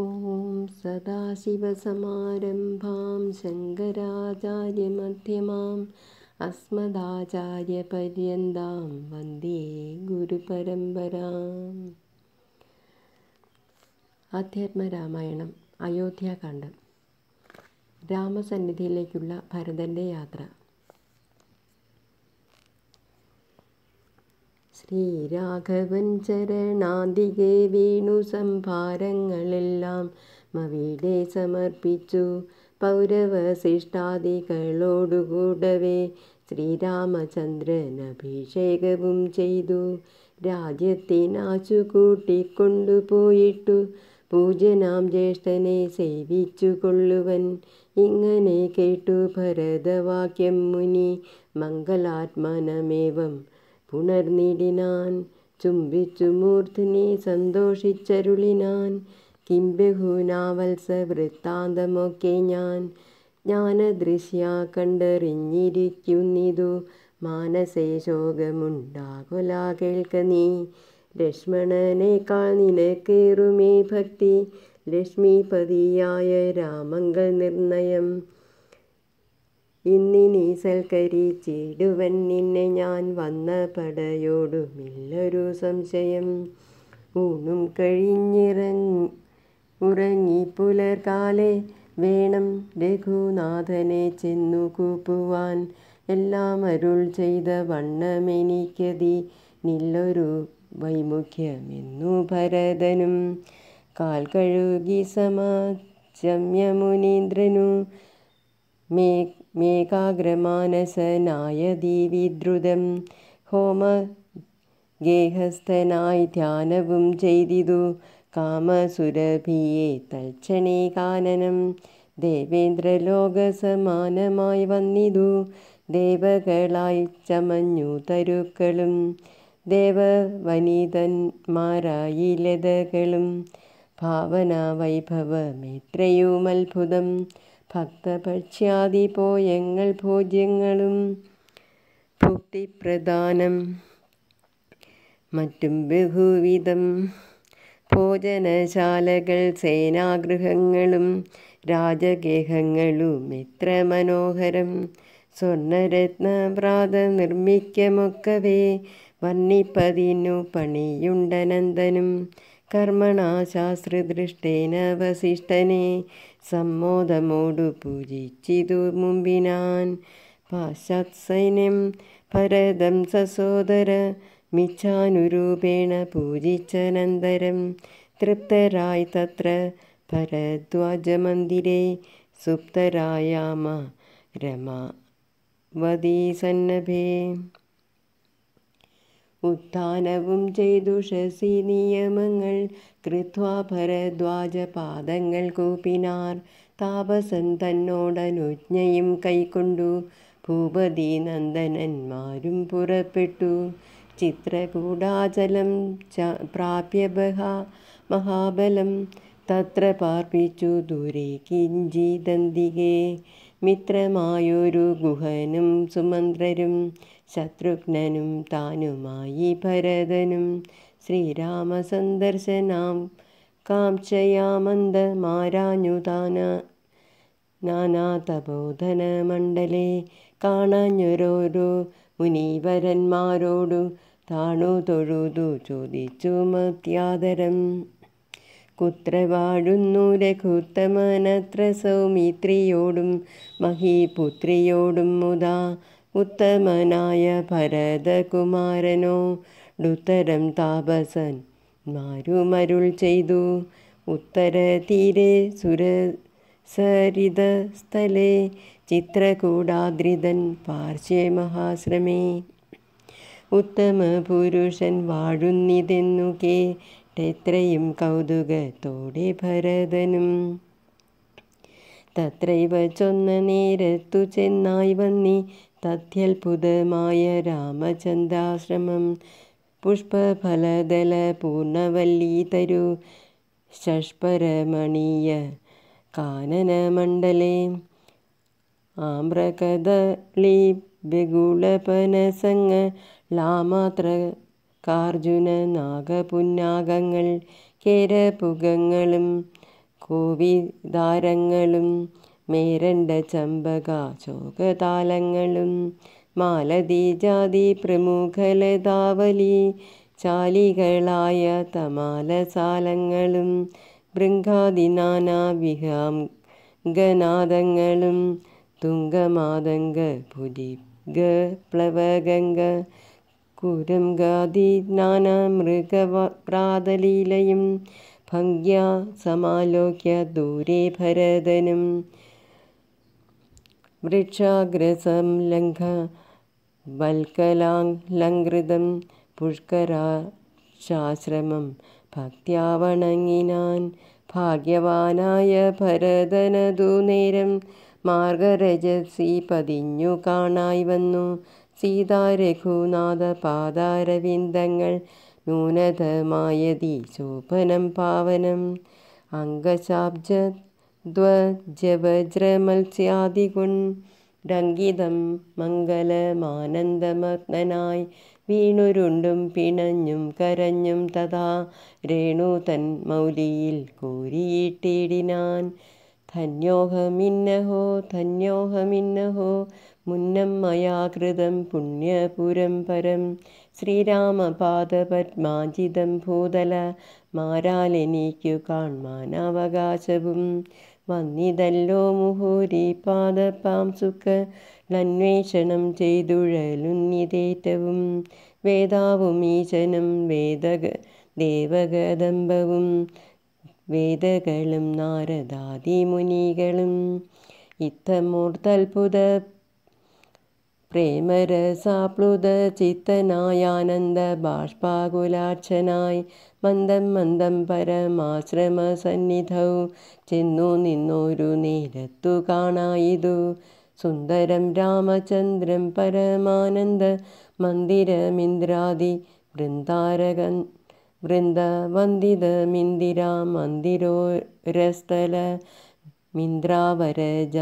ഓം സദാശിവസമാരംഭാം ശങ്കരാചാര്യമധ്യമാം അസ്മദാചാര്യപര്യന്താം വന്ദേ ഗുരുപരമ്പരാം ആധ്യാത്മരാമായണം അയോധ്യാകാന്ഡം രാമസന്നിധിയിലേക്കുള്ള ഭരതൻ്റെ യാത്ര ശ്രീരാഘവൻ ചരണാന്തികെ വീണു സംഭാരങ്ങളെല്ലാം മവിടെ സമർപ്പിച്ചു പൗരവശിഷ്ടാദികളോടുകൂടവേ ശ്രീരാമചന്ദ്രൻ അഭിഷേകവും ചെയ്തു രാജ്യത്തിനാശു കൂട്ടിക്കൊണ്ടുപോയിട്ടു പൂജനാം ജ്യേഷ്ഠനെ സേവിച്ചു കൊള്ളുവൻ ഇങ്ങനെ കേട്ടു ഭരതവാക്യം മുനി മംഗലാത്മനമേവം പുണർനീടിനാൻ ചുംബിച്ചു മൂർധനി സന്തോഷിച്ചരുളിനാൻ കിംബഹുനാവത്സ വൃത്താന്തമൊക്കെ ഞാൻ ജ്ഞാനദൃശ്യ കണ്ടെറിഞ്ഞിരിക്കുന്നിതു മാനസേശോകമുണ്ടാകൊലാ കേൾക്ക നീ ലക്ഷ്മണനേക്കാൾ നിനക്കേറുമേ ഭക്തി ലക്ഷ്മിപതിയായ രാമങ്കൽ നിർണയം ഇന്നി ഇന്നിനീ സൽക്കരിച്ചിടുവൻ നിന്നെ ഞാൻ വന്ന പടയോടുമില്ലൊരു സംശയം ഊണും കഴിഞ്ഞിറങ്ങി ഉറങ്ങി പുലർകാലെ വേണം രഘുനാഥനെ ചെന്നു കൂപ്പുവാൻ എല്ലാം അരുൾ ചെയ്ത വണ്ണമെനിക്കതി നില്ലൊരു വൈമുഖ്യമെന്നു ഭരതനും കാൽ കഴുകി സമാ ചമ്യമുനീന്ദ്രനു മേ മേകാഗ്രമാനസനായതീവിദ്രുതം ഹോമ ഗേഹസ്ഥനായി ധ്യാനവും ചെയ്തിതു കാമസുരഭിയെ തൽക്ഷണേ കാനനം ദേവേന്ദ്രലോകസമാനമായി വന്നിതു ദേവകളായി ചമഞ്ഞു തരുക്കളും ദേവവനിതന്മാരായി ലതകളും ഭാവന വൈഭവമേത്രയുമത്ഭുതം ഭക്തപക്ഷ്യാദി പോയങ്ങൾ ഭോജ്യങ്ങളും ഭുക്തിപ്രധാനം മറ്റും ബഹുവിധം ഭോജനശാലകൾ സേനാഗൃഹങ്ങളും രാജഗേഹങ്ങളും ഇത്ര മനോഹരം സ്വർണരത്നപ്രാത നിർമ്മിക്കമൊക്കവേ വന്നിപ്പതിനു പണിയുണ്ടനന്ദനും കർമ്മണ ശാസ്ത്രദൃഷ്ടേനവശിഷ്ടനെ സമ്മോദമോടു പൂജിച്ചിതു മുമ്പിനാൻ പാശ്ചാത്സൈന്യം ഭരതം സസോദര മിച്ഛാനുരൂപേണ പൂജിച്ചനന്തരം തൃപ്തരായി തത്ര ഭരദ്വാജമന്ദിരെ സുപ്തരായാമ രമാവതീ സന്നഭേ ഉത്ഥാനവും ചെയ്തു ഷസി നിയമങ്ങൾ കൃത്വാഭരദ്വാജപാദങ്ങൾ കൂപ്പിനാർ താപസൻ തന്നോടനുജ്ഞയും കൈക്കൊണ്ടു ഭൂപതി നന്ദനന്മാരും പുറപ്പെട്ടു ചിത്രകൂടാചലം ച പ്രാപ്യ മഹാബലം തത്ര പാർപ്പിച്ചു ദൂരെ ദന്തികേ മിത്രമായൊരു ഗുഹനും സുമന്ത്രരും ശത്രുഘ്നനും താനുമായി ഭരതനും ശ്രീരാമ സന്ദർശനാം കാംക്ഷയാമന്ദമാരാഞ്ഞു താന നാനാതബോധനമണ്ഡലേ കാണാഞ്ഞൊരോരോ മുനീവരന്മാരോടു താണു തൊഴുതു ചോദിച്ചു മത്യാദരം കുത്ര വാഴുന്നു രഘുത്തമനത്ര സൗമിത്രിയോടും മഹീപുത്രിയോടും മുതാ ഉത്തമനായ ഭരതകുമാരനോ ഡുത്തരം താപസൻ മാരുമരുൾ ചെയ്തു ഉത്തരതീരെ സുരസരിതസ്ഥലേ ചിത്രകൂടാദ്രിതൻ പാർശ്വേ മഹാശ്രമേ ഉത്തമ പുരുഷൻ വാഴുന്നിതെന്നു കേ എത്രയും കൗതുകത്തോടെ ഭരതനും തത്രൈവ ചൊന്ന നേരത്തു ചെന്നായി വന്നി തഥ്യത്ഭുതമായ രാമചന്ദ്രാശ്രമം പുഷ്പഫലദല പൂർണവല്ലീ തരു ഷഷ്പരമണീയ കാനനമണ്ഡലേ ആമ്രകദളി ബഹുളപനസംഗ ലാമാത്ര കാർജുന നാഗപുന്നാഗങ്ങൾ കേരപുകങ്ങളും കോവിദാരങ്ങളും മേരണ്ട ചമ്പക ശോകതാലങ്ങളും മാലതി ജാതി പ്രമുഖലതാവലി ചാലികളായ തമാലസാലങ്ങളും ഭൃങ്കാദിനാന വിഹാം ഗനാദങ്ങളും തുംഗമാതംഗ ഗ പ്ലവഗംഗ കുരം ഗാതി നാനാമൃഗ പ്രാതലീലയും ഭംഗ്യാ സമാലോക്യ ദൂരെ ഭരതനും വൃക്ഷാഗ്രസം ലംഘ വൽക്കലാംലംഘൃതം പുഷ്കരാശ്രമം ഭക്ത്യാ വണങ്ങിനാൻ ഭാഗ്യവാനായ ഭരതനതു നേരം മാർഗരജസി പതിഞ്ഞു കാണായി വന്നു സീതാരഘുനാഥ പാദാരവിന്ദങ്ങൾ നൂനതമായതി ശോഭനം പാവനം അംഗശാബ്ജധ്വജവജ്രമത്സ്യാദികുണ്ടങ്കിതം മംഗലമാനന്ദമഗ്നായി വീണുരുണ്ടും പിണഞ്ഞും കരഞ്ഞും തഥാ രേണു തൻ മൗലിയിൽ കോരിയിട്ടിടിനാൻ ധന്യോഹമിന്നഹോ ധന്യോഹമിന്നഹോ മുന്നം മയാകൃതം പുണ്യപുരം പരം ശ്രീരാമപാദപത്മാജിതം ഭൂതല മാരാലെനിക്കു കാൺമാൻ അവകാശവും വന്നിതല്ലോ മുഹൂരി പാദപ്പാം സുഖ നന്വേഷണം ചെയ്തുഴലുന്നിതേറ്റവും വേദാവും വേദഗ വേദക ദേവകദംബവും വേദകളും നാരദാദിമുനികളും ഇത്തമൂർത്തത്ഭുത പ്രേമരസാപ്ലുത ചിത്തനായാനന്ദ ബാഷ്പാകുലാക്ഷനായി മന്ദം മന്ദം പരമാശ്രമസന്നിധൗ ചെന്നു നിന്നൊരു നേരത്തു കാണായിതു സുന്ദരം രാമചന്ദ്രം പരമാനന്ദ മന്ദിരമിന്ദ്രാദി വൃന്ദാരകൻ വൃന്ദവന്ദിതമിന്ദിരാ മന്ദിരോരസ്ഥല മിന്ദ്രാവരജ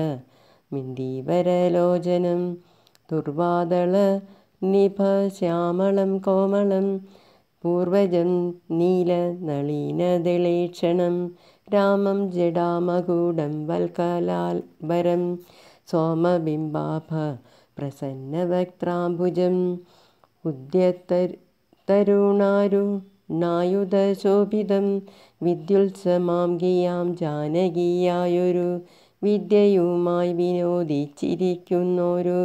മിന്ദീവരലോചനം ദുർവാദള നിഭ ശ്യാമളം കോമളം പൂർവജം നീല നീലനളീനദളീക്ഷണം രാമം ജഡാമകൂടം വൽക്കലാൽ വരം സോമബിംബാഭ പ്രസന്നവക്ത്രാംബുജം ഉദ്യത്തരുണാരു നായുധശോഭിതം വിദ്യുത്സമാം ഗിയാം ജാനകിയായൊരു വിദ്യയുമായി വിനോദിച്ചിരിക്കുന്നൊരു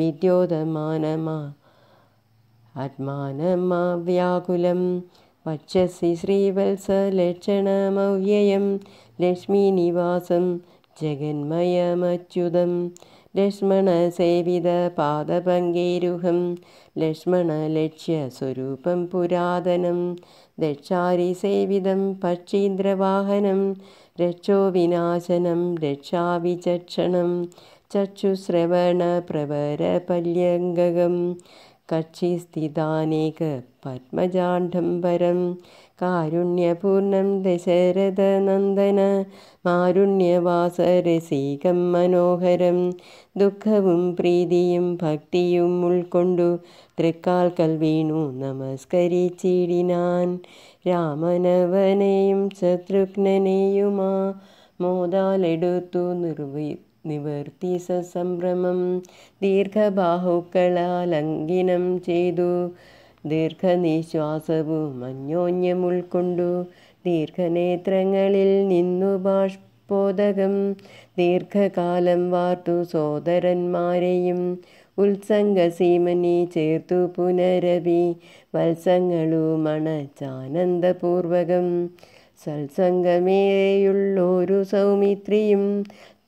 വിദ്യോതമാനമാ ആത്മാനമാ വ്യാകുലം വക്ഷസി ശ്രീവത്സലക്ഷണമവ്യയം ലക്ഷ്മീനിവാസം ജഗന്മയമച്യുതം ലക്ഷ്മണസേവിതപാദപങ്കേരുഹം ലക്ഷ്മണലക്ഷ്യസ്വരൂപം പുരാതനം ദക്ഷാരിസേവിതം പക്ഷീന്ദ്രവാഹനം രക്ഷോവിനാശനം രക്ഷാവിചക്ഷണം चक्षुश्रवणप्रवरपल्यङ्गगं कक्षिस्थितानेकपद्मजाढं परं കാരുണ്യപൂർണം ദശരഥനന്ദന മാരുണ്യവാസരസീകം മനോഹരം ദുഃഖവും പ്രീതിയും ഭക്തിയും ഉൾക്കൊണ്ടു തൃക്കാൽക്കൽ വീണു നമസ്കരിച്ചിടിനാൻ രാമനവനെയും ശത്രുഘ്നനെയുമാ മോദാലെടുത്തു നിർവി നിവർത്തി സസംഭ്രമം ദീർഘബാഹുക്കളാലംഘനം ചെയ്തു ദീർഘനിശ്വാസവും അന്യോന്യം ഉൾക്കൊണ്ടു ദീർഘനേത്രങ്ങളിൽ നിന്നു ബാഷ്പോതകം ദീർഘകാലം വാർത്തു സോദരന്മാരെയും ഉത്സംഗസീമനി ചേർത്തു പുനരവി വത്സങ്ങളും അണച്ചാനന്ദപൂർവകം സത്സംഗമേയുള്ളൊരു സൗമിത്രിയും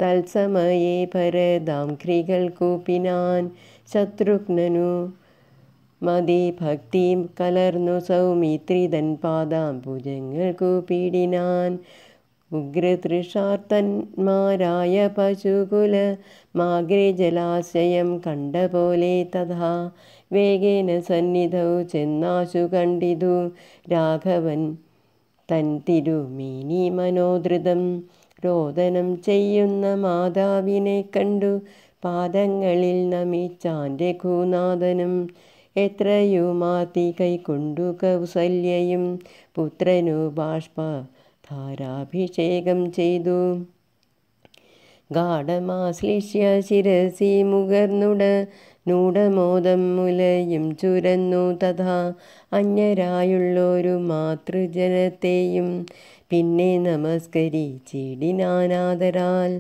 तत्समये भरदा्रिगल् कूपीनान् शत्रुघ्ननु भक्तिं कलर्नु सौमित्रिधन् पादं भुज कूपीडिनान् उग्रुषार्तन्मार पशुकुल माग्रे जलाशयं कण्डोले तथा वेगेन सन्निधौ खण्डितु राघवन् तन् तिरुमीनि രോദനം ചെയ്യുന്ന മാതാവിനെ കണ്ടു പാദങ്ങളിൽ നമിച്ചാൻ എത്രയോ എത്രയുമാതി കൈക്കൊണ്ടു കൗസല്യയും പുത്രനു ബാഷ്പ ധാരാഭിഷേകം ചെയ്തു ഗാഢമാശ്ലിഷ്യ ശിരസി മുഖർന്നുട നൂടമോദം മുലയും ചുരന്നു തഥാ അന്യരായുള്ളൊരു മാതൃജനത്തെയും പിന്നെ നാനാദരാൽ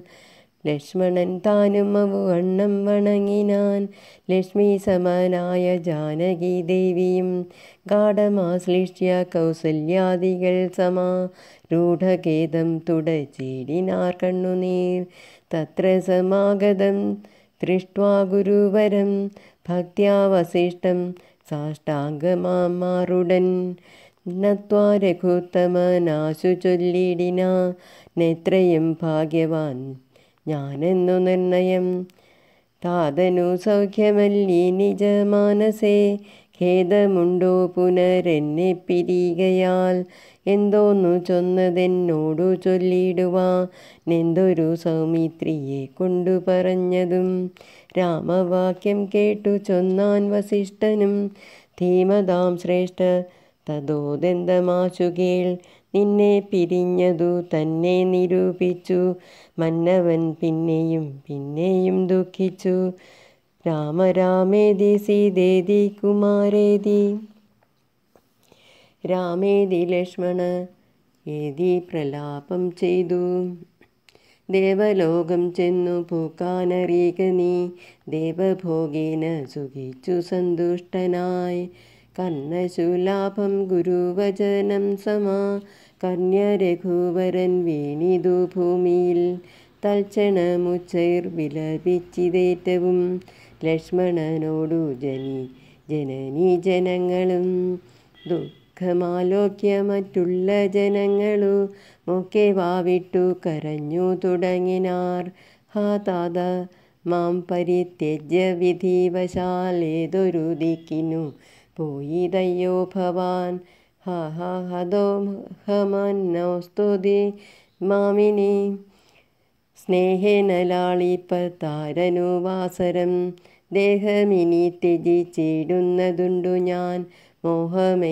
ലക്ഷ്മണൻ താനും അവണ്ണം വണങ്ങിനാൻ ലക്ഷ്മി സമനായ ജാനകി ദേവിയും ഗാഠമാശ്ലിഷ്യ കൗസല്യാദികൾ സമാ രൂഢഖേദം തുടച്ചിടിനാർ കണ്ണുനീർ തത്ര സമാഗതം ദൃഷ്ട്വാ ഗുരുവരം ഭക്തിയാവശിഷ്ടം സാഷ്ടാംഗമാറുടൻ ജ്ഞത്വാ രഘുത്തമനാശു ചൊല്ലിടിന നേത്രയും ഭാഗ്യവാൻ ഞാനെന്നു നിർണയം താതനു സൗഖ്യമല്ലീ നിജമാനസേ ഖേദമുണ്ടോ പുനരെന്നെ പിരികയാൽ എന്തോന്നു ചൊന്നതെന്നോടു ചൊല്ലിടുവാ നെന്തൊരു സൗമിത്രിയെ കൊണ്ടു പറഞ്ഞതും രാമവാക്യം കേട്ടു ചൊന്നാൻ വസിഷ്ഠനും ധീമതാം ശ്രേഷ്ഠ തതോദന്തമാശു കേൾ നിന്നെ പിരിഞ്ഞതു തന്നെ നിരൂപിച്ചു മന്നവൻ പിന്നെയും പിന്നെയും ദുഃഖിച്ചു രാമരാമേതി സീതേതി കുമാരേതി രാമേതി ലക്ഷ്മണ ഏതി പ്രലാപം ചെയ്തു ദേവലോകം ചെന്നു പൂക്കാനറിയുക നീ ദേവഭോഗേന സുഖിച്ചു സന്തുഷ്ടനായി കന്നശൂലാഭം ഗുരുവചനം സമാ കന്യരഘുവരൻ വീണിതു ഭൂമിയിൽ തൽക്ഷണമുച്ചൈർ വിലപിച്ചിതേറ്റവും ലക്ഷ്മണനോടു ജനി ജനനി ജനങ്ങളും ദുഃഖമാലോക്യ മറ്റുള്ള ജനങ്ങളു മൊക്കെ വാവിട്ടു കരഞ്ഞു തുടങ്ങിനാർ ഹാ താത മാം പരിത്യജ്യ വിധിവശാലേതൊരു ദിക്കിനു പോയിതയ്യോ ഭവാൻ ഹ ഹ ഹദോ സ്തുതി മാമിനി സ്നേഹേന ലാളിപ്പത്താരനുവാസരം ദേഹമിനി ത്യജിച്ചിടുന്നതുണ്ടു ഞാൻ മോഹമെനിക്കിനിയില്ല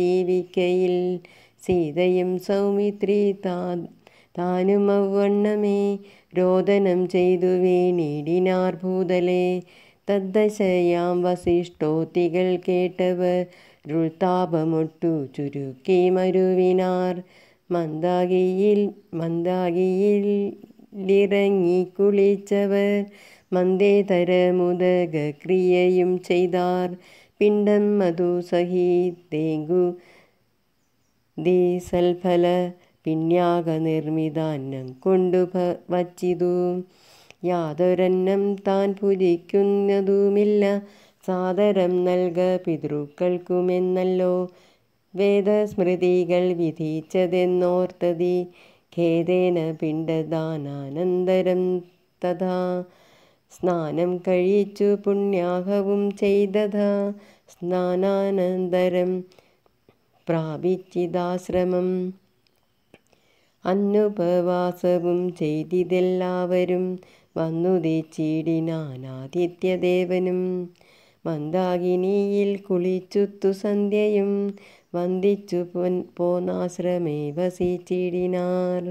ജീവിക്കയിൽ സീതയും സൗമിത്രി താ താനും അവണ്ണമേ രോദനം ചെയ്തു വീണിടിനാർ ഭൂതലേ തദ്ദശയാം വസിഷ്ഠോത്തികൾ കേട്ടവർ രുൾതാപമൊട്ടു ചുരുക്കി മരുവിനാർ മന്ദാകിയിൽ മന്ദാകിയിൽ ിറങ്ങി കുളിച്ചവർ മന്ദേതര മുതക ക്രിയയും ചെയ്താർ പിണ്ടം മധു സഹി തേങ്കു ദീസൽഫല പിണ്യാക നിർമ്മിതാന്നം കൊണ്ടു വച്ചിതു യാതൊരന്നം താൻ പുരിക്കുന്നതുമില്ല സാദരം നൽക പിതൃക്കൾക്കുമെന്നല്ലോ വേദസ്മൃതികൾ വിധിച്ചതെന്നോർത്തതി ഖേദേന പിണ്ടദാനാനന്തരം തഥാ സ്നാനം കഴിച്ചു പുണ്യാഹവും ചെയ്തത സ്നാനാനന്തരം പ്രാപിച്ചിതാശ്രമം അന്നുപവാസവും ചെയ്തിതെല്ലാവരും വന്നുദിച്ചിടിനാൻ ആദിത്യദേവനും മന്ദാകിനിയിൽ കുളിച്ചുത്തു സന്ധ്യയും വന്ദിച്ചു പൊൻ പോന്നാശ്രമേ വസിച്ചിടിനാർ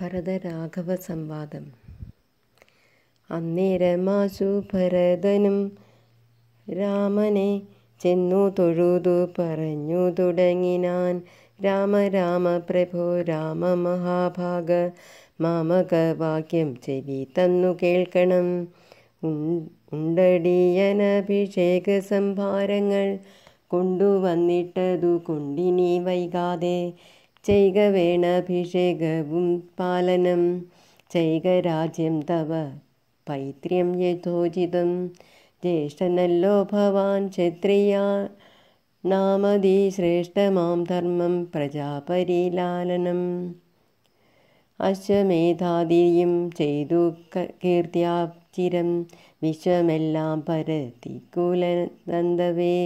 ഭരതരാഘവ സംവാദം അന്നേരമാശു ഭരതനും രാമനെ ചെന്നു തൊഴുതു പറഞ്ഞു തുടങ്ങിനാൻ രാമ രാമ പ്രഭോ രാമ മഹാഭാഗ മാമകവാക്യം ചെവി തന്നു കേൾക്കണം ഉണ്ടടിയനഭിഷേക സംഭാരങ്ങൾ കൊണ്ടുവന്നിട്ടതു കൊണ്ടിനി വൈകാതെ ചെയ്ക വേണഭിഷേകവും പാലനം ചെയ്ക രാജ്യം തവ പൈത്രിയം യഥോചിതം ജ്യേഷ്ഠനല്ലോ ഭവാൻ ക്ഷത്രിയ നാമതി ശ്രേഷ്ഠമാം ധർമ്മം പ്രജാപരിലാലനം അശ്വമേധാദിയും ചെയ്തു കീർത്തിയാപ്ചിരം വിശ്വമെല്ലാം പരത്തി പരത്തിക്കുലനന്ദവേ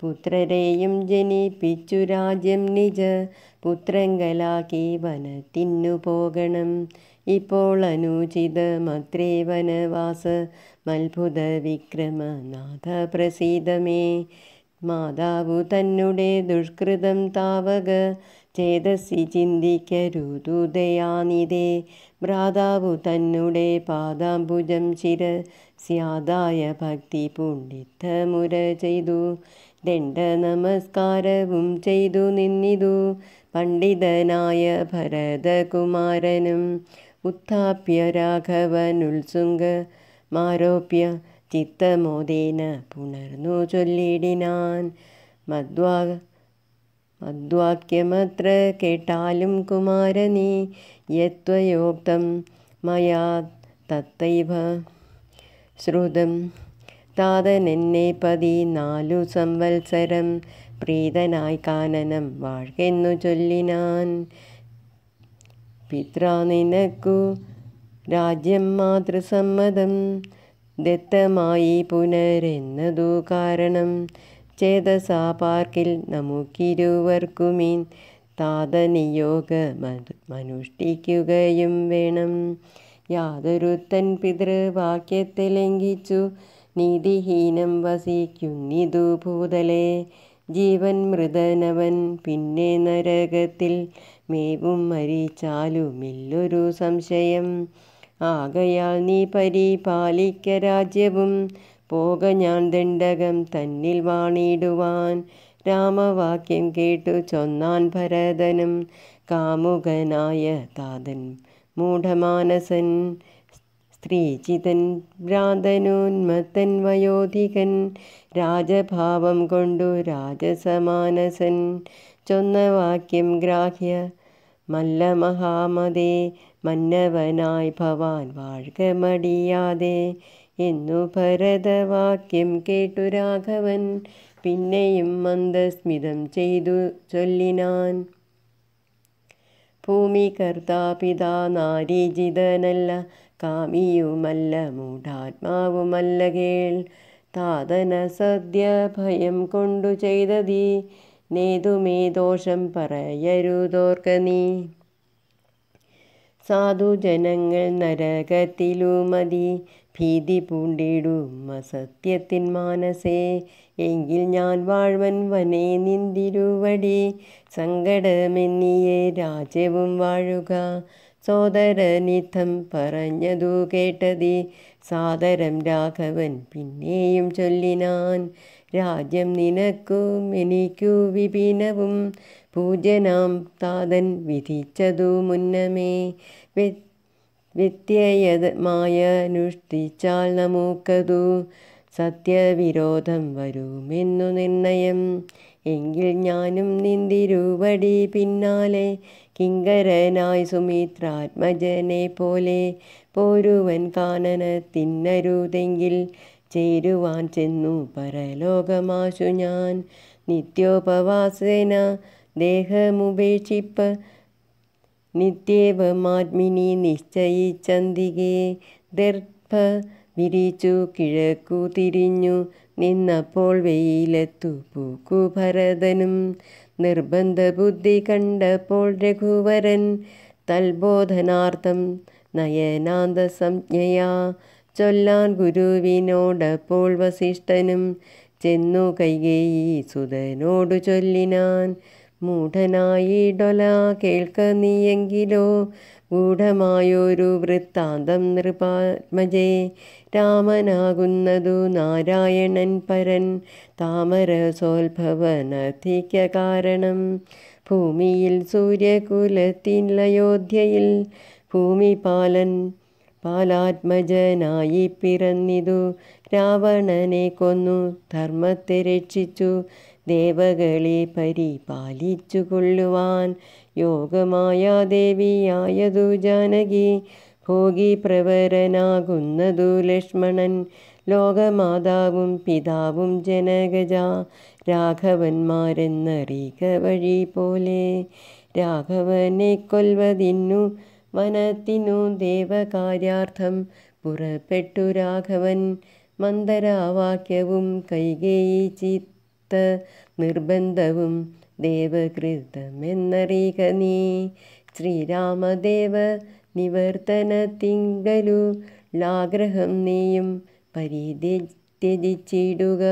പുത്രരെയും ജനിപ്പിച്ചു രാജ്യം നിജ പുത്രങ്കലാക്കി വനത്തിന്നു പോകണം ഇപ്പോൾ അനുചിത മത്രേ വനവാസ മത്ഭുത വിക്രമനാഥ പ്രസീതമേ മാതാവു തന്നെ ദുഷ്കൃതം താവക ചേതസി ചിന്തിക്കരുതുദയാനിതേ ഭ്രാതാവു തന്നെ പാദാംബുജം ചിര സ്യാദായ ഭക്തി പുണ്ഡിത്തമുര ചെയ്തു ദണ്ഡ നമസ്കാരവും ചെയ്തു നിന്നിതു പണ്ഡിതനായ ഭരതകുമാരനും ഉത്ഥാപ്യ രാഘവനുൽസുംഗ മാരോപ്യ ചിത്തമോദേന പുണർന്നു ചൊല്ലിടിനാൻ മദ്വാ മദ്വാക്യമത്ര കേട്ടാലും കുമാരനി യത്വയോക്തം മയാ തത്തൈവ ശ്രുതം താതനെന്നെ നാലു സംവത്സരം പ്രീതനായി കാനനം വാഴ്കെന്നു ചൊല്ലിനാൻ പിത്ര നിനക്കു രാജ്യം മാതൃസമ്മതം ദത്തമായി പുനരെന്നതു കാരണം ചേതസാ പാർക്കിൽ നമുക്കിരുവർക്കുമീൻ താതനിയോഗ മനുഷ്ഠിക്കുകയും വേണം യാതൊരു തൻ പിതൃവാക്യത്തെ ലംഘിച്ചു നീതിഹീനം വസിക്കുന്നിതു ഭൂതലെ ജീവൻ മൃതനവൻ പിന്നെ നരകത്തിൽ മേവും മരിച്ചാലുമില്ലൊരു സംശയം ആകയാൽ നീ പരിപാലിക്ക രാജ്യവും പോക ഞാൻ ദണ്ഡകം തന്നിൽ വാണിടുവാൻ രാമവാക്യം കേട്ടു ചൊന്നാൻ ഭരതനും കാമുകനായ താതൻ മൂഢമാനസൻ സ്ത്രീചിതൻ ഭ്രാന്തനോന്മത്തൻ വയോധികൻ രാജഭാവം കൊണ്ടു രാജസമാനസൻ ചൊന്ന വാക്യം ഗ്രാഹ്യ മല്ല മഹാമതേ മന്നവനായി ഭവാൻ വാഴ്ക മടിയാതെ എന്നു ഭരതവാക്യം കേട്ടു രാഘവൻ പിന്നെയും മന്ദസ്മിതം ചെയ്തു ചൊല്ലിനാൻ ഭൂമി കർത്താപിത നാരീജിതനല്ല കാമിയുമല്ല മൂഢാത്മാവുമല്ല കേൾ താതന സദ്യ ഭയം കൊണ്ടു ചെയ്തതീ നേതുമേ ദോഷം പറയരുതോർക്ക നീ സാധുജനങ്ങൾ നരകത്തിലുമതി ഭീതി പൂണ്ടിടും അസത്യത്തിൻ മാനസേ എങ്കിൽ ഞാൻ വാഴ്വൻ വനെ നിന്തിരുവടി സങ്കടമെന്നിയെ രാജ്യവും വാഴുക സോദരനിധം പറഞ്ഞതു കേട്ടതി സാദരം രാഘവൻ പിന്നെയും ചൊല്ലിനാൻ രാജ്യം നിനക്കും എനിക്കു വിപിനവും പൂജനാം താതൻ വിധിച്ചതു മുന്നമേ വ്യത്യയമായനുഷ്ഠിച്ചാൽ നമുക്കതു സത്യവിരോധം വരുമെന്നു നിർണയം എങ്കിൽ ഞാനും നിന്തിരുവടി പിന്നാലെ കിങ്കരനായി സുമിത്രാത്മജനെ പോലെ പോരുവൻ കാനന തിന്നരുതെങ്കിൽ ചേരുവാൻ ചെന്നു പരലോകമാശു ഞാൻ നിത്യോപവാസേന ദേഹമുപേക്ഷിപ്പ് നിത്യേവമാത്മിനി നിശ്ചയിച്ചന്തികെ ദർഭ വിരിച്ചു കിഴക്കു തിരിഞ്ഞു നിന്നപ്പോൾ വെയിലത്തു പൂക്കു ഭരതനും നിർബന്ധ ബുദ്ധി കണ്ടപ്പോൾ രഘുവരൻ തൽബോധനാർത്ഥം നയനാന്ത സംജ്ഞയാ ചൊല്ലാൻ ഗുരുവിനോടപ്പോൾ വസിഷ്ഠനും ചെന്നു കൈകേയി സുതനോടു ചൊല്ലിനാൻ ഡൊല കേൾക്ക നീയെങ്കിലോ ഗൂഢമായൊരു വൃത്താന്തം നൃപാത്മജേ രാമനാകുന്നതു നാരായണൻ പരൻ താമരസോത്ഭവനധിക്ക കാരണം ഭൂമിയിൽ സൂര്യകുലത്തിലയോധ്യയിൽ ഭൂമിപാലൻ പാലാത്മജനായി പിറന്നിതു രാവണനെ കൊന്നു ധർമ്മത്തെ രക്ഷിച്ചു ദേവകളെ പരിപാലിച്ചു കൊള്ളുവാൻ യോഗമായ ദേവിയായതു ജാനകി ഭോഗി പ്രവരനാകുന്നതു ലക്ഷ്മണൻ ലോകമാതാവും പിതാവും ജനകജ രാഘവന്മാരെന്നറിക വഴി പോലെ രാഘവനെ കൊൽവതിന്നു വനത്തിനു ദേവകാര്യാർത്ഥം പുറപ്പെട്ടു രാഘവൻ മന്ദരാവാക്യവും കൈകേയി നിർബന്ധവും ദേവകൃതമെന്നറിയുക നീ ശ്രീരാമദേവ തിങ്കലു ലാഗ്രഹം നീയും പരീതി ത്യജിച്ചിടുക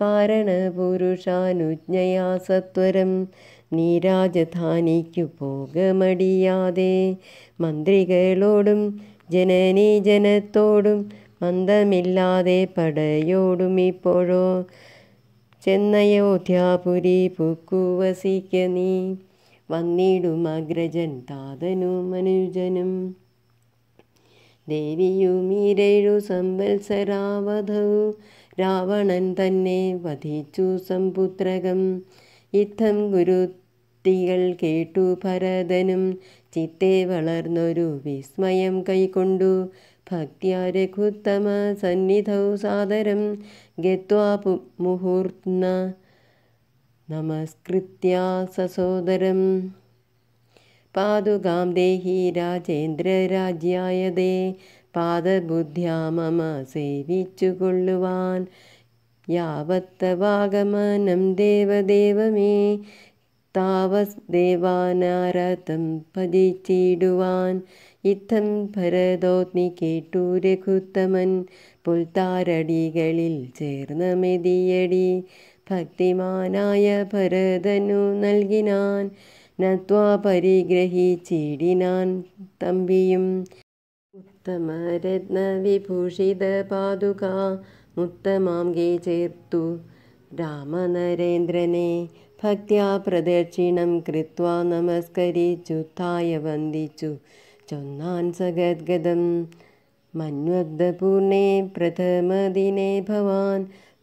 കാരണപുരുഷാനുജ്ഞയാ സത്വരം നീരാജധാനിക്കു പോകമടിയാതെ മന്ത്രികളോടും ജനനീജനത്തോടും മന്ദമില്ലാതെ പടയോടും ഇപ്പോഴോ ചെന്നയോധ്യാപുരി പൂക്കുവസിക്ക നീ വന്നിടും അഗ്രജൻ താതനും മനുജനും ദേവിയുമീരേഴു സംവത്സരാവധൗ രാവണൻ തന്നെ വധിച്ചു സംപുത്രകം ഗുരു ഗുരുത്തികൾ കേട്ടു ഭരതനും ചിത്തെ വളർന്നൊരു വിസ്മയം കൈക്കൊണ്ടു भक्त्यार्घुत्तमसन्निधौ सादरं गत्वा मुहूर्त्ना नमस्कृत्या ससोदरम् पादुकां देहि राजेन्द्रराज्याय दे പാദബുദ്ധ്യാ മമ സേവിച്ചുകൊള്ളുവാൻ യാവത്തവാഗമനം ദേവദേവമേ താവസ് ദേവാനാരതം ഭജിച്ചിടുവാൻ ഇത്തം ഭരതോഗ്നി കേട്ടു രഘുത്തമൻ പുൽത്താരടികളിൽ ചേർന്ന മെതിയടി ഭക്തിമാനായ ഭരതനു നൽകിനാൻ നത്വാ പരിഗ്രഹിച്ചിടിനാൻ തമ്പിയും ഉത്തമരത്നവിഭൂഷിത പാതുക മുത്തമാംഗേ ചേർത്തു രാമനരേന്ദ്രനെ ഭക്ത്യാ പ്രദക്ഷിണം കൃത്വാ നമസ്കരിച്ചു തായ വന്ദിച്ചു ചൊന്നാൻ സഗദ്ഗതം മന്വബ്ദപൂർണേ പ്രഥമദിനെ ഭവാൻ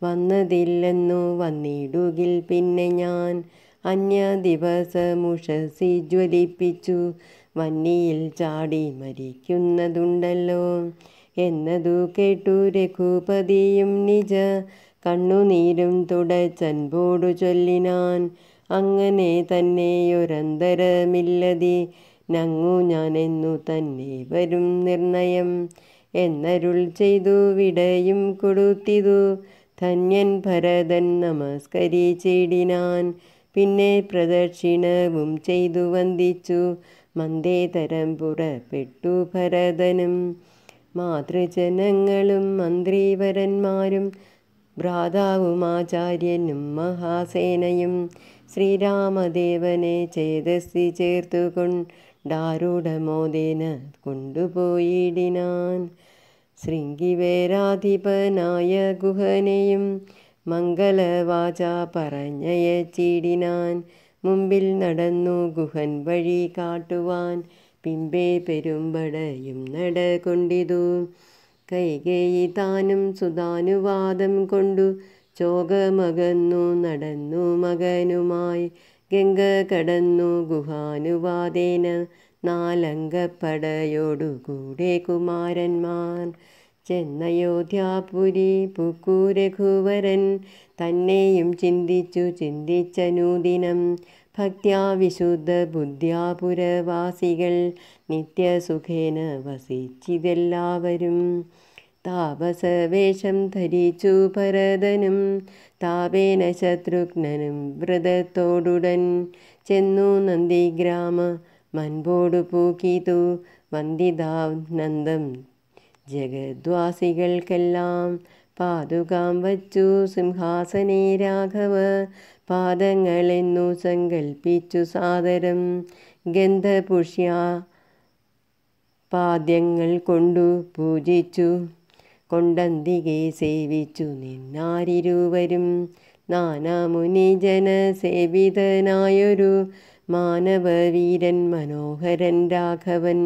വന്നതില്ലെന്നു വന്നിടുകിൽ പിന്നെ ഞാൻ അന്യ ദിവസമുഷസി ജ്വലിപ്പിച്ചു വന്നിയിൽ ചാടി മരിക്കുന്നതുണ്ടല്ലോ എന്നതു കേട്ടു രഘുപതിയും നിജ കണ്ണുനീരും തുടച്ചൻപോടു ചൊല്ലിനാൻ അങ്ങനെ തന്നെയൊരന്തരമില്ലതി നങ്ങു ഞാനെന്നു തന്നെ വരും നിർണയം എന്നരുൾ ചെയ്തു വിടയും കൊടുത്തിതു ധന്യൻ ഭരതൻ നമസ്കരിച്ചിടിനാൻ പിന്നെ പ്രദക്ഷിണവും ചെയ്തു വന്ദിച്ചു മന്ദേതരം പുറപ്പെട്ടു ഭരതനും മാതൃജനങ്ങളും മന്ത്രിവരന്മാരും ഭ്രാതാവും ആചാര്യനും മഹാസേനയും ശ്രീരാമദേവനെ ചേതസ്സി ചേർത്തുകൊണ്ട് ദാരുഢമോദേന കൊണ്ടുപോയിടിനാൻ ശൃംഗിവേരാധിപനായ ഗുഹനെയും മംഗളവാച പറഞ്ഞയച്ചിടിനാൻ മുമ്പിൽ നടന്നു ഗുഹൻ വഴി കാട്ടുവാൻ പിമ്പേ പെരുമ്പടയും നടകൊണ്ടിതു കൈകേയി താനും സുതാനുവാദം കൊണ്ടു ചോകമകന്നു നടന്നു മകനുമായി ഗംഗ കടന്നു ഗുഹാനുവാദേന നാലങ്കപ്പടയോടുകൂടെ കുമാരന്മാർ ചെന്നയോധ്യാപുരി പുക്കൂരഘുവരൻ തന്നെയും ചിന്തിച്ചു ചിന്തിച്ചനുദിനം ഭക്യാ വിശുദ്ധ ബുദ്ധ്യാപുരവാസികൾ നിത്യസുഖേന വസിച്ചിതെല്ലാവരും താപസവേഷം ധരിച്ചു ഭരതനും താപേന ശത്രുഘ്നനും വ്രതത്തോടുടൻ ചെന്നു നന്ദിഗ്രാമ മൻപോടു പൂക്കിതു വന്ദിതാനന്ദം ജഗദ്വാസികൾക്കെല്ലാം പാതുകാം വച്ചു സിംഹാസനേ രാഘവ പാദങ്ങളെന്നു സങ്കൽപ്പിച്ചു സാദരം ഗന്ധപുഷ്യ പാദ്യങ്ങൾ കൊണ്ടു പൂജിച്ചു കൊണ്ടന്തികെ സേവിച്ചു നിന്നാരിരുവരും നാനാമുനി ജനസേവിതനായൊരു മാനവവീരൻ മനോഹരൻ രാഘവൻ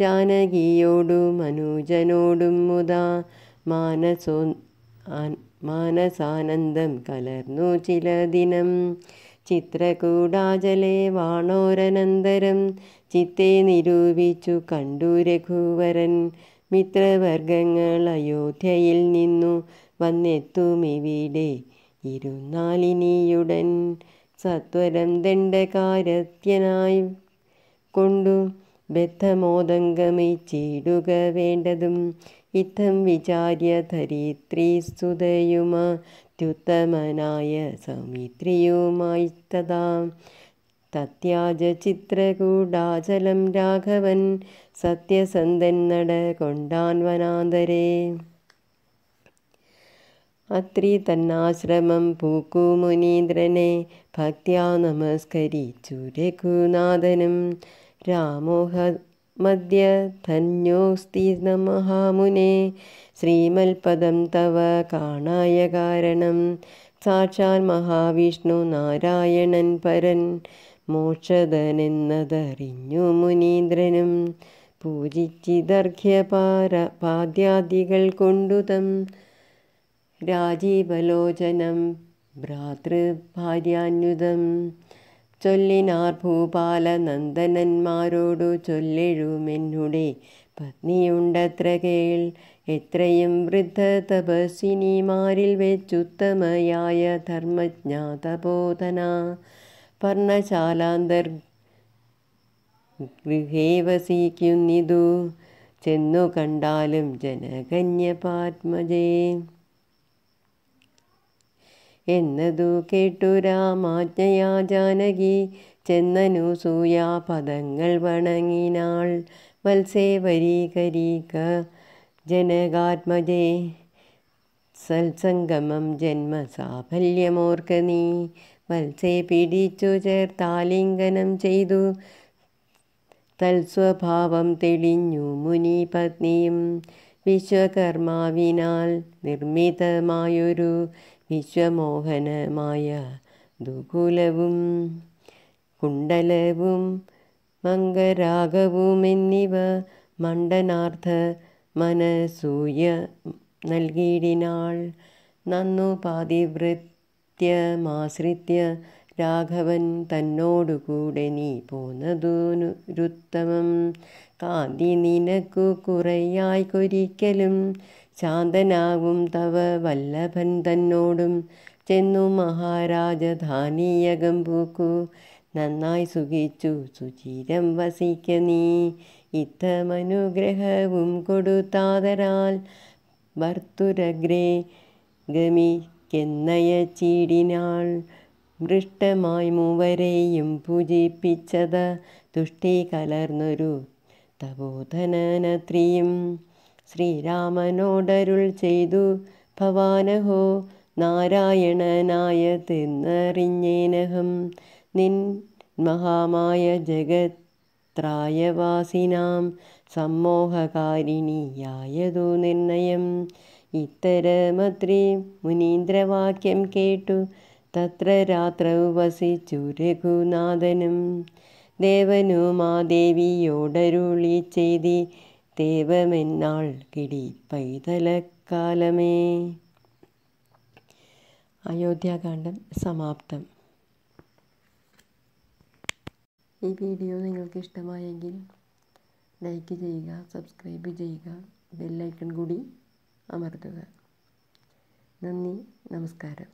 ജാനകിയോടും മനുജനോടും മുതാ മാനസോ മാനസാനന്ദം കലർന്നു ചില ദിനം ചിത്രകൂടാചലെ വാണോരനന്തരം ചിത്തെ നിരൂപിച്ചു കണ്ടു രഘുവരൻ മിത്രവർഗങ്ങൾ അയോധ്യയിൽ നിന്നു വന്നെത്തുമിവിടെ ഇരുന്നാലിനിയുടൻ സത്വരം ദണ്ഡകാരത്യനായി കൊണ്ടു ബദ്ധമോദംഗമിച്ചിടുക വേണ്ടതും ഇത്തം വിചാര്യ ധരിത്രി ത്യുത്തമനായ സമിത്രിയുമായി തഥാ തത്യാജ ചിത്രകൂടാചലം രാഘവൻ സത്യസന്ധൻ നട കൊണ്ടാൻ വനാന്തരേ അത്രി തന്നാശ്രമം പൂക്കു മുനീന്ദ്രനെ ഭക്ത്യാ നമസ്കരിച്ചു രഘുനാഥനും രാമോഹ മധ്യ ധന്യോസ്തി നമഹാമുനെ ശ്രീമൽപദം തവ കാണായ കാരണം സാക്ഷാൽ മഹാവിഷ്ണു നാരായണൻ പരൻ മോക്ഷതനെന്നതറിഞ്ഞു മുനീന്ദ്രനും പൂജിച്ചിതർഘ്യപാര പാദ്യാദികൾ കൊണ്ടുതം രാജീവലോചനം ഭ്രാതൃഭാര്യാന്യുതം ചൊല്ലിനാർ ഭൂപാലനന്ദനന്മാരോടു ചൊല്ലെഴുമെന്നുടെ പത്നിയുണ്ടത്ര കേൾ എത്രയും വൃദ്ധ തപസ്വിനിമാരിൽ വെച്ചുത്തമയായ ധർമ്മജ്ഞാതബോധന പർണശാലാന്തർ ഗൃഹേ വസിക്കുന്നിതു ചെന്നു കണ്ടാലും ജനകന്യപാത്മജേ എന്നതു കേട്ടു രാമാജ്ഞയാ ജാനകി ചെന്നനു സൂയാ പദങ്ങൾ വണങ്ങിനാൾ വത്സേവരീകരീക ജനകാത്മജേ സൽസംഗമം ജന്മസാഫല്യമോർക്കനീ വത്സേ പിടിച്ചു ചേർത്താലിംഗനം ചെയ്തു തൽസ്വഭാവം തെളിഞ്ഞു മുനി പത്നിയും വിശ്വകർമാവിനാൽ നിർമ്മിതമായൊരു വിശ്വമോഹനമായ ദുകുലവും കുണ്ടലവും മംഗരാഗവും എന്നിവ മണ്ഡനാർത്ഥ മനസൂയ നൽകിയിടിനാൾ നന്നു പാതിവൃത്ത് സത്യമാശ്രിത്യ രാഘവൻ തന്നോടുകൂടെ നീ പോന്നതൂനുരുത്തമം കാന്തി നിനക്കു കുറയായിക്കൊരിക്കലും ശാന്തനാകും തവ വല്ലഭൻ തന്നോടും ചെന്നു മഹാരാജധാനീയകം പൂക്കു നന്നായി സുഖിച്ചു സുചിരം വസിക്ക നീ ഇത്തമനുഗ്രഹവും കൊടുത്താതരാൽ ഭർത്തുരഗ്രേ ഗമി ചീടിനാൾ മൃഷ്ടമായി മൂവരെയും പൂജിപ്പിച്ചത് തുഷ്ടി കലർന്നൊരു തപോധനനത്രിയും ശ്രീരാമനോടരുൾ ചെയ്തു ഭവാനഹോ നാരായണനായ തിന്നറിഞ്ഞേനഹം നിൻ മഹാമായ ജഗത്രായവാസിനാം സമ്മോഹകാരിണിയായതു നിർണയം ഇത്തരമത്രി മുനീന്ദ്രവാക്യം കേട്ടു തത്ര രാത്ര വസിച്ചു രഘുനാഥനും ദേവനുമാ ദേവിയോടരുളി ചെയ്തി ദേവമെന്നാൾ കിടി പൈതലക്കാലമേ അയോധ്യാകാന്ഡം സമാപ്തം ഈ വീഡിയോ നിങ്ങൾക്ക് ഇഷ്ടമായെങ്കിൽ ലൈക്ക് ചെയ്യുക സബ്സ്ക്രൈബ് ചെയ്യുക ബെല്ലൈക്കൺ കൂടി അമർത്തുക നന്ദി നമസ്കാരം